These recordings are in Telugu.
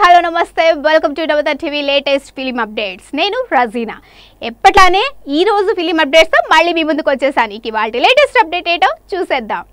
హలో నమస్తే welcome to Navata TV latest film updates నేను రజీనా ఎప్పట్లానే ఈరోజు ఫిలిం అప్డేట్స్తో మళ్ళీ మీ ముందుకు వచ్చేసాను ఇక వాటి లేటెస్ట్ అప్డేట్ ఏటో చూసేద్దాం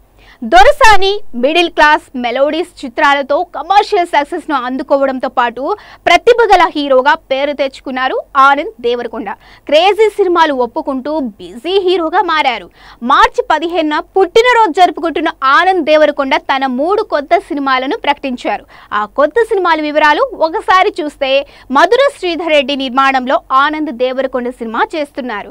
దొరసాని మిడిల్ క్లాస్ మెలోడీస్ చిత్రాలతో కమర్షియల్ సక్సెస్ను అందుకోవడంతో పాటు ప్రతిభ గల హీరోగా పేరు తెచ్చుకున్నారు ఆనంద్ దేవరకొండ క్రేజీ సినిమాలు ఒప్పుకుంటూ బిజీ హీరోగా మారారు మార్చి పదిహేనున పుట్టినరోజు జరుపుకుంటున్న ఆనంద్ దేవరకొండ తన మూడు కొత్త సినిమాలను ప్రకటించారు ఆ కొత్త సినిమాల వివరాలు ఒకసారి చూస్తే మధుర శ్రీధర్ రెడ్డి నిర్మాణంలో ఆనంద్ దేవరకొండ సినిమా చేస్తున్నారు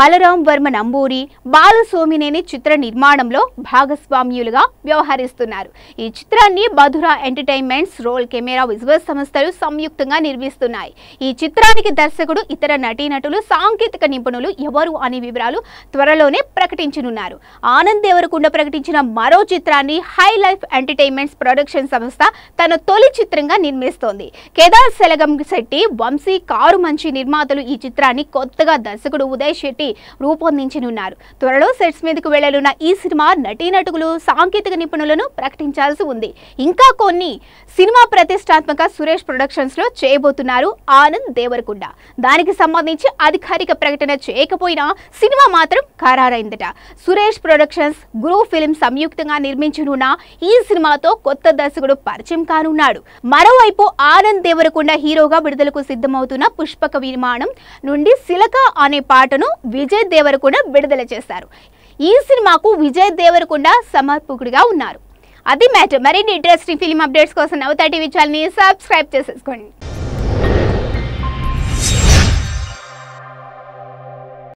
బలరాం వర్మ నంబూరి బాలసోమినేని చిత్ర నిర్మాణంలో భాగస్వామి భాగస్వామ్యులుగా వ్యవహరిస్తున్నారు ఈ చిత్రాన్ని Madhura entertainments roll camera visual సంస్థలు సంయుక్తంగా నిర్మిస్తున్నాయి ఈ చిత్రానికి దర్శకుడు ఇతర నటీనటులు సాంకేతిక నిపుణులు ఎవరు అనే వివరాలు త్వరలోనే ప్రకటించనున్నారు ఆనంద్ దేవరకుండ ప్రకటించిన మరో చిత్రాన్ని హై లైఫ్ ఎంటర్టైన్మెంట్స్ ప్రొడక్షన్ సంస్థ తన తొలి చిత్రంగా నిర్మిస్తోంది కేదార్ సెలగం శెట్టి వంశీ కారు మంచి నిర్మాతలు ఈ చిత్రాన్ని కొత్తగా దర్శకుడు ఉదయ్ శెట్టి రూపొందించనున్నారు త్వరలో సెట్స్ మీదకు వెళ్లనున్న ఈ సినిమా నటీనటులు సాంకేతిక నిపుణులను ప్రకటించాల్సి ఉంది ఇంకా కొన్ని సినిమా ప్రతిష్టాత్మక సురేష్ ప్రొడక్షన్స్లో చేయబోతున్నారు ఆనంద్ దేవరకొండ దానికి సంబంధించి అధికారిక ప్రకటన చేయకపోయినా సినిమా మాత్రం ఖరారైందట సురేష్ ప్రొడక్షన్స్ గురు ఫిలిం సంయుక్తంగా నిర్మించనున్న ఈ సినిమాతో కొత్త దర్శకుడు పరిచయం కానున్నాడు మరోవైపు ఆనంద్ దేవరకొండ హీరోగా విడుదలకు సిద్ధమవుతున్న పుష్పక విమానం నుండి శిలక అనే పాటను విజయ్ దేవరకుండ విడుదల చేశారు ఈ సినిమాకు విజయ్ దేవరకొండ సమర్పకుడిగా ఉన్నారు అది మ్యాటర్ మరిన్ని ఇంట్రెస్టింగ్ ఫిలిం అప్డేట్స్ కోసం నవతా టీవీ ఛానల్ని సబ్స్క్రైబ్ చేసేసుకోండి